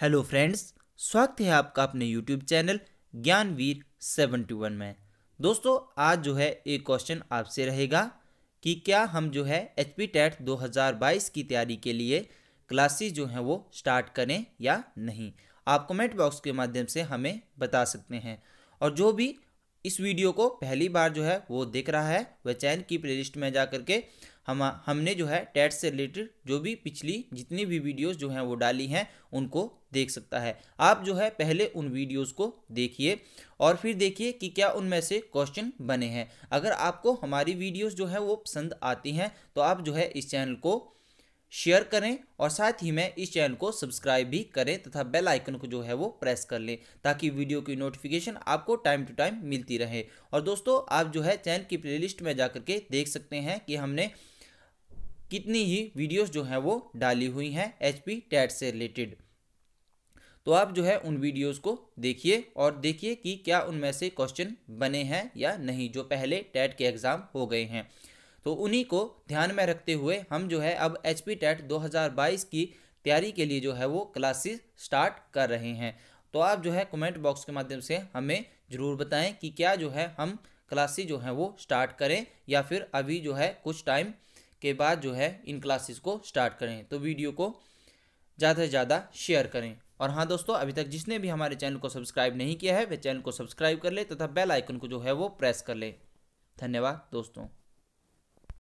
hello friends स्वागत है आपका अपने YouTube channel Gyanveer seventy one में दोस्तों आज जो है एक क्वेश्चन आपसे रहेगा कि क्या हम जो है एच पी टेट दो हज़ार बाईस की तैयारी के लिए क्लासेस जो हैं वो स्टार्ट करें या नहीं आप कमेंट बॉक्स के माध्यम से हमें बता सकते हैं और जो भी इस वीडियो को पहली बार जो है वो देख रहा है वह चैन की प्लेलिस्ट में जा करके हम हमने जो है टैट से रिलेटेड जो भी पिछली जितनी भी वीडियोस जो हैं वो डाली हैं उनको देख सकता है आप जो है पहले उन वीडियोस को देखिए और फिर देखिए कि क्या उनमें से क्वेश्चन बने हैं अगर आपको हमारी वीडियोस जो है वो पसंद आती हैं तो आप जो है इस चैनल को शेयर करें और साथ ही में इस चैनल को सब्सक्राइब भी करें तथा बेल आइकन को जो है वो प्रेस कर लें ताकि वीडियो की नोटिफिकेशन आपको टाइम टू टाइम मिलती रहे और दोस्तों आप जो है चैनल की प्लेलिस्ट में जा के देख सकते हैं कि हमने कितनी ही वीडियोस जो हैं वो डाली हुई हैं एच पी टैट से रिलेटेड तो आप जो है उन वीडियोस को देखिए और देखिए कि क्या उनमें से क्वेश्चन बने हैं या नहीं जो पहले टैट के एग्ज़ाम हो गए हैं तो उन्हीं को ध्यान में रखते हुए हम जो है अब एच पी टेट दो की तैयारी के लिए जो है वो क्लासेस स्टार्ट कर रहे हैं तो आप जो है कमेंट बॉक्स के माध्यम से हमें ज़रूर बताएं कि क्या जो है हम क्लासेस जो हैं वो स्टार्ट करें या फिर अभी जो है कुछ टाइम के बाद जो है इन क्लासेस को स्टार्ट करें तो वीडियो को ज़्यादा से ज़्यादा शेयर करें और हाँ दोस्तों अभी तक जिसने भी हमारे चैनल को सब्सक्राइब नहीं किया है वे चैनल को सब्सक्राइब कर ले तथा बेल आइकन को जो है वो प्रेस कर ले धन्यवाद दोस्तों